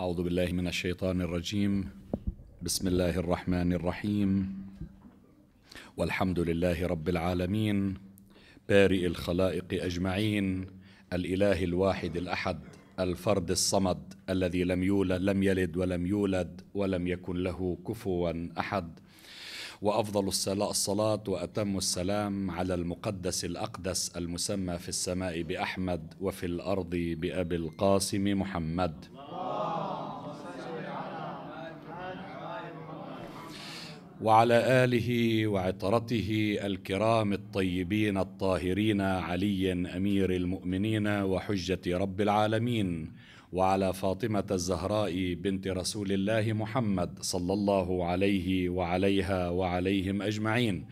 أعوذ بالله من الشيطان الرجيم بسم الله الرحمن الرحيم والحمد لله رب العالمين بارئ الخلائق أجمعين الإله الواحد الأحد الفرد الصمد الذي لم يولد لم يلد ولم يولد ولم يكن له كفوا أحد وافضل الصلاه واتم السلام على المقدس الاقدس المسمى في السماء باحمد وفي الارض بابي القاسم محمد وعلى اله وعطرته الكرام الطيبين الطاهرين علي امير المؤمنين وحجه رب العالمين وعلى فاطمه الزهراء بنت رسول الله محمد صلى الله عليه وعليها وعليهم اجمعين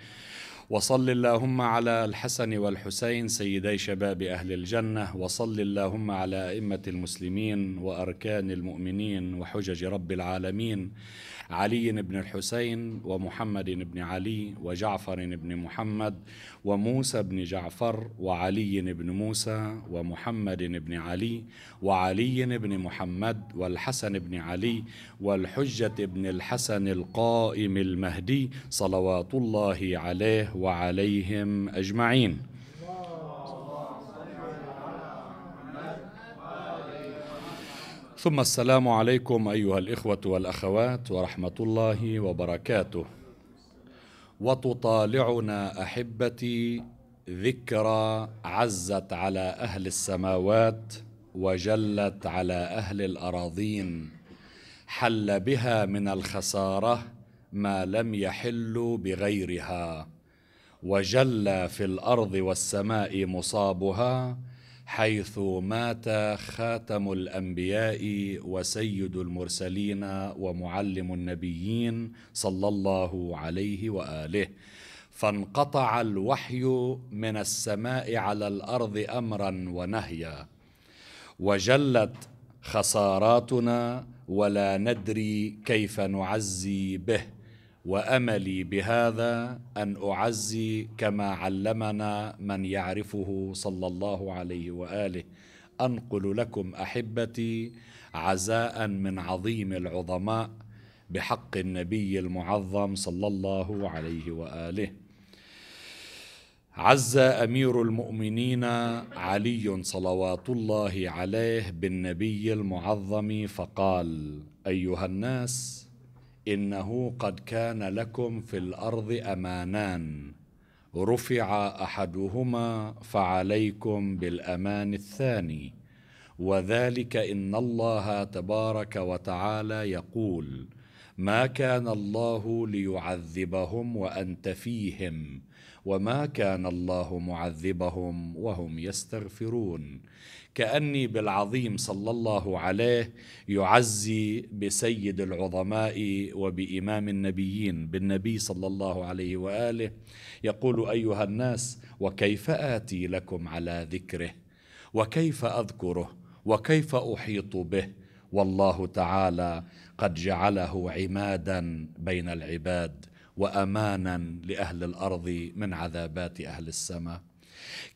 وصل اللهم على الحسن والحسين سيدي شباب اهل الجنه وصل اللهم على ائمه المسلمين واركان المؤمنين وحجج رب العالمين علي بن الحسين ومحمد بن علي وجعفر بن محمد وموسى بن جعفر وعلي بن موسى ومحمد بن علي وعلي بن محمد والحسن بن علي والحجة بن الحسن القائم المهدي صلوات الله عليه وعليهم أجمعين ثم السلام عليكم أيها الإخوة والأخوات ورحمة الله وبركاته وتطالعنا أحبتي ذكرى عزت على أهل السماوات وجلت على أهل الأراضين حل بها من الخسارة ما لم يحل بغيرها وجل في الأرض والسماء مصابها حيث مات خاتم الانبياء وسيد المرسلين ومعلم النبيين صلى الله عليه واله فانقطع الوحي من السماء على الارض امرا ونهيا وجلت خساراتنا ولا ندري كيف نعزي به واملي بهذا ان اعزي كما علمنا من يعرفه صلى الله عليه واله انقل لكم احبتي عزاء من عظيم العظماء بحق النبي المعظم صلى الله عليه واله عز امير المؤمنين علي صلوات الله عليه بالنبي المعظم فقال ايها الناس انه قد كان لكم في الارض امانان رفع احدهما فعليكم بالامان الثاني وذلك ان الله تبارك وتعالى يقول ما كان الله ليعذبهم وانت فيهم وما كان الله معذبهم وهم يستغفرون كاني بالعظيم صلى الله عليه يعزي بسيد العظماء وبامام النبيين بالنبي صلى الله عليه واله يقول ايها الناس وكيف اتي لكم على ذكره وكيف اذكره وكيف احيط به والله تعالى قد جعله عمادا بين العباد وامانا لاهل الارض من عذابات اهل السماء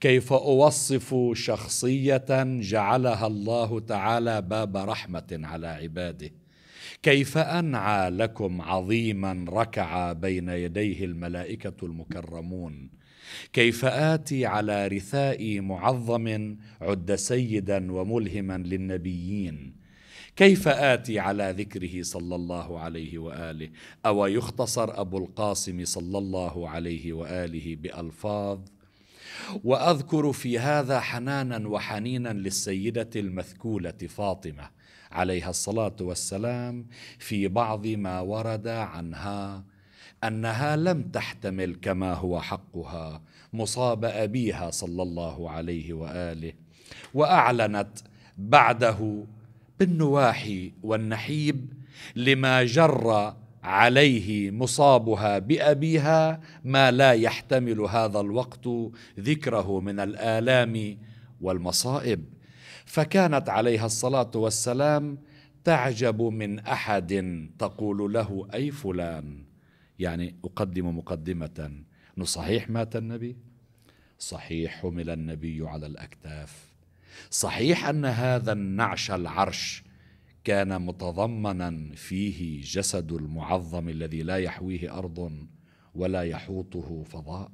كيف اوصف شخصيه جعلها الله تعالى باب رحمه على عباده كيف انعى لكم عظيما ركع بين يديه الملائكه المكرمون كيف اتي على رثاء معظم عد سيدا وملهما للنبيين كيف آتي على ذكره صلى الله عليه وآله أو يختصر أبو القاسم صلى الله عليه وآله بألفاظ واذكر في هذا حنانا وحنينا للسيده المثكوله فاطمه عليها الصلاه والسلام في بعض ما ورد عنها انها لم تحتمل كما هو حقها مصاب ابيها صلى الله عليه واله واعلنت بعده بالنواحي والنحيب لما جر عليه مصابها بأبيها ما لا يحتمل هذا الوقت ذكره من الآلام والمصائب فكانت عليها الصلاة والسلام تعجب من أحد تقول له أي فلان يعني أقدم مقدمة أنه صحيح مات النبي صحيح حمل النبي على الأكتاف صحيح ان هذا النعش العرش كان متضمنا فيه جسد المعظم الذي لا يحويه ارض ولا يحوطه فضاء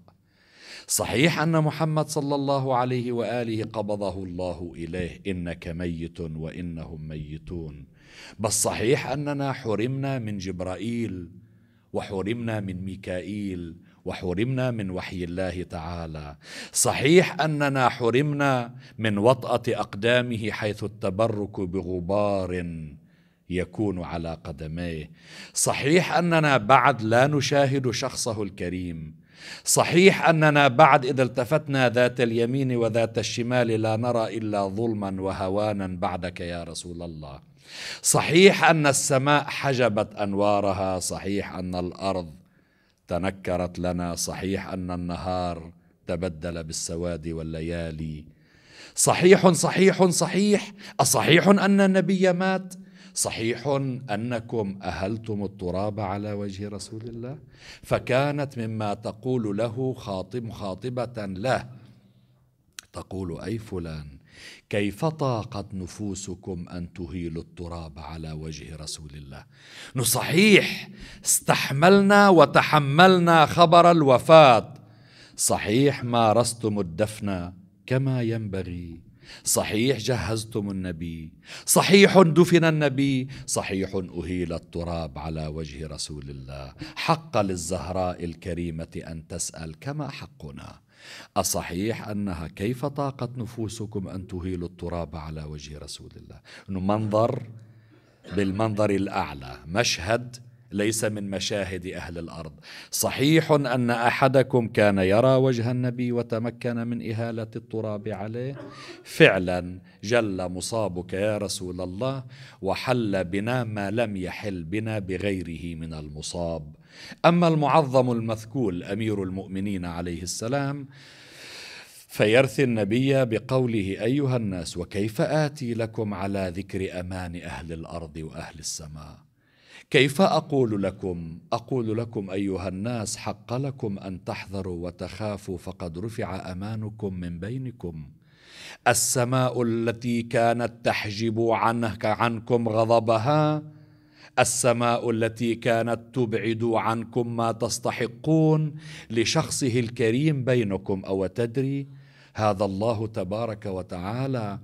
صحيح ان محمد صلى الله عليه واله قبضه الله اليه انك ميت وانهم ميتون بس صحيح اننا حرمنا من جبرائيل وحرمنا من ميكائيل وحرمنا من وحي الله تعالى صحيح اننا حرمنا من وطاه اقدامه حيث التبرك بغبار يكون على قدميه صحيح اننا بعد لا نشاهد شخصه الكريم صحيح اننا بعد اذا التفتنا ذات اليمين وذات الشمال لا نرى الا ظلما وهوانا بعدك يا رسول الله صحيح ان السماء حجبت انوارها صحيح ان الارض تنكرت لنا صحيح أن النهار تبدل بالسواد والليالي صحيح صحيح صحيح أصحيح أن النبي مات صحيح انكم اهلتم التراب على وجه رسول الله فكانت مما تقول له خاطب خاطبه له تقول اي فلان كيف طاقت نفوسكم أن تهيلوا التراب على وجه رسول الله صحيح استحملنا وتحملنا خبر الوفاة صحيح مارستم الدفن كما ينبغي صحيح جهزتم النبي صحيح دفن النبي صحيح أهيل التراب على وجه رسول الله حق للزهراء الكريمة أن تسأل كما حقنا الصحيح أنها كيف طاقت نفوسكم أن تهيلوا التراب على وجه رسول الله أنه منظر بالمنظر الأعلى مشهد ليس من مشاهد اهل الارض صحيح ان احدكم كان يرى وجه النبي وتمكن من اهاله التراب عليه فعلا جل مصابك يا رسول الله وحل بنا ما لم يحل بنا بغيره من المصاب اما المعظم المذكول امير المؤمنين عليه السلام فيرثي النبي بقوله ايها الناس وكيف اتي لكم على ذكر امان اهل الارض واهل السماء كيف اقول لكم اقول لكم ايها الناس حق لكم ان تحذروا وتخافوا فقد رفع امانكم من بينكم السماء التي كانت تحجب عنك عنكم غضبها السماء التي كانت تبعد عنكم ما تستحقون لشخصه الكريم بينكم او تدري هذا الله تبارك وتعالى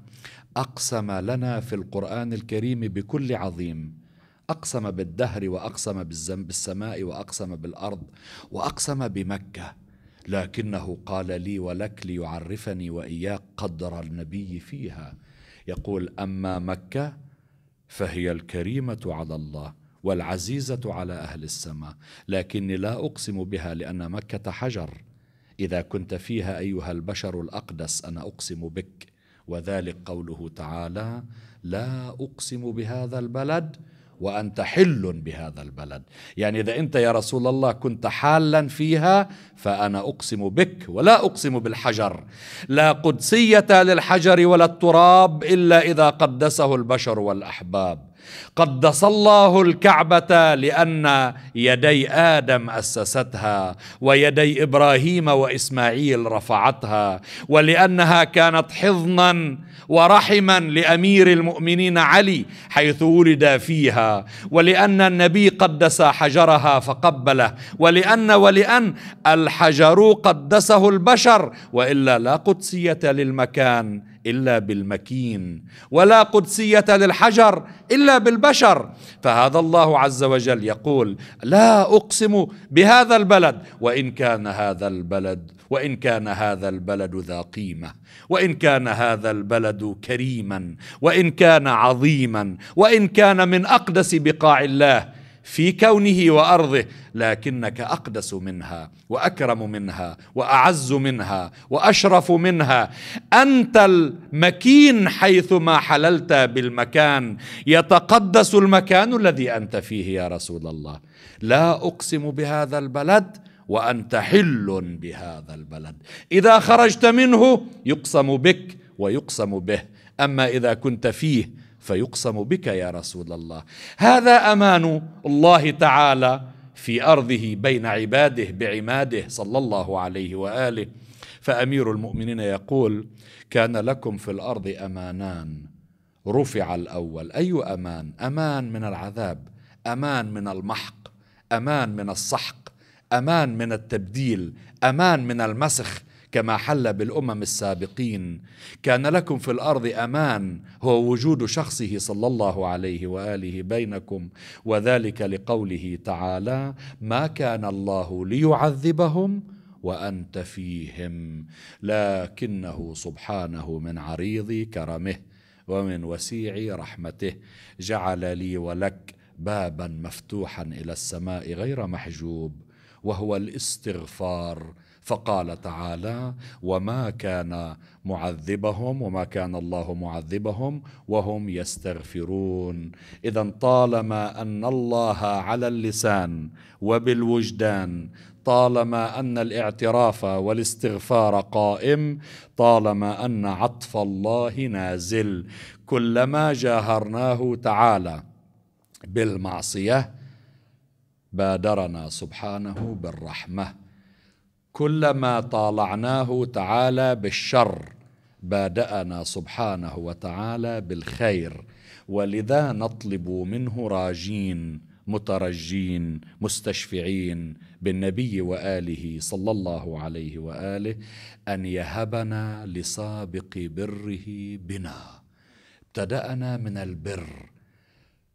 اقسم لنا في القران الكريم بكل عظيم أقسم بالدهر وأقسم بالسماء وأقسم بالأرض وأقسم بمكة لكنه قال لي ولك ليعرفني وإياك قدر النبي فيها يقول أما مكة فهي الكريمة على الله والعزيزة على أهل السماء لكني لا أقسم بها لأن مكة حجر إذا كنت فيها أيها البشر الأقدس أنا أقسم بك وذلك قوله تعالى لا أقسم بهذا البلد وأنت حل بهذا البلد يعني إذا أنت يا رسول الله كنت حالا فيها فأنا أقسم بك ولا أقسم بالحجر لا قدسية للحجر ولا التراب إلا إذا قدسه البشر والأحباب قدس الله الكعبة لأن يدي آدم أسستها ويدي إبراهيم وإسماعيل رفعتها ولأنها كانت حضنا ورحما لأمير المؤمنين علي حيث ولد فيها ولأن النبي قدس حجرها فقبله ولأن ولأن الحجر قدسه البشر وإلا لا قدسية للمكان الا بالمكين ولا قدسيه للحجر الا بالبشر فهذا الله عز وجل يقول لا اقسم بهذا البلد وان كان هذا البلد وان كان هذا البلد ذا قيمه وان كان هذا البلد كريما وان كان عظيما وان كان من اقدس بقاع الله في كونه وارضه لكنك اقدس منها واكرم منها واعز منها واشرف منها انت المكين حيثما حللت بالمكان يتقدس المكان الذي انت فيه يا رسول الله لا اقسم بهذا البلد وانت حل بهذا البلد اذا خرجت منه يقسم بك ويقسم به اما اذا كنت فيه فيقسم بك يا رسول الله هذا امان الله تعالى في ارضه بين عباده بعماده صلى الله عليه واله فامير المؤمنين يقول كان لكم في الارض امانان رفع الاول اي امان امان من العذاب امان من المحق امان من السحق امان من التبديل امان من المسخ كما حل بالامم السابقين كان لكم في الارض امان هو وجود شخصه صلى الله عليه واله بينكم وذلك لقوله تعالى ما كان الله ليعذبهم وانت فيهم لكنه سبحانه من عريض كرمه ومن وسيع رحمته جعل لي ولك بابا مفتوحا الى السماء غير محجوب وهو الاستغفار فقال تعالى وما كان معذبهم وما كان الله معذبهم وهم يستغفرون اذا طالما ان الله على اللسان وبالوجدان طالما ان الاعتراف والاستغفار قائم طالما ان عطف الله نازل كلما جاهرناه تعالى بالمعصيه بادرنا سبحانه بالرحمه كلما طالعناه تعالى بالشر بادانا سبحانه وتعالى بالخير ولذا نطلب منه راجين مترجين مستشفعين بالنبي واله صلى الله عليه واله ان يهبنا لسابق بره بنا ابتدانا من البر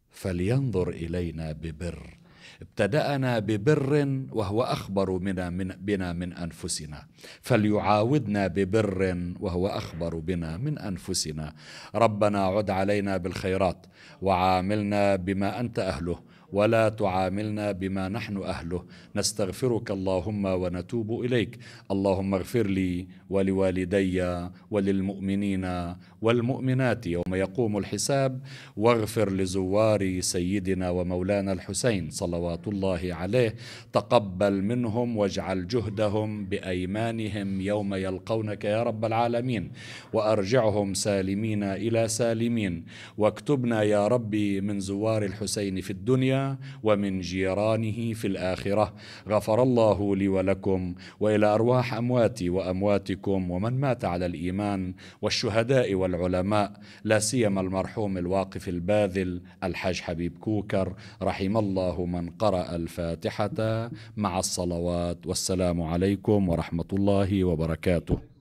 فلينظر الينا ببر ابتدأنا ببر وهو أخبر بنا من, بنا من أنفسنا فليعاودنا ببر وهو أخبر بنا من أنفسنا ربنا عد علينا بالخيرات وعاملنا بما أنت أهله ولا تعاملنا بما نحن أهله نستغفرك اللهم ونتوب إليك اللهم اغفر لي ولوالدي وللمؤمنين والمؤمنات يوم يقوم الحساب واغفر لزوار سيدنا ومولانا الحسين صلوات الله عليه تقبل منهم واجعل جهدهم بأيمانهم يوم يلقونك يا رب العالمين وأرجعهم سالمين إلى سالمين واكتبنا يا ربي من زوار الحسين في الدنيا ومن جيرانه في الآخرة غفر الله لي ولكم وإلى أرواح أمواتي وأمواتكم ومن مات على الإيمان والشهداء والعلماء لا سيما المرحوم الواقف الباذل الحاج حبيب كوكر رحم الله من قرأ الفاتحة مع الصلوات والسلام عليكم ورحمة الله وبركاته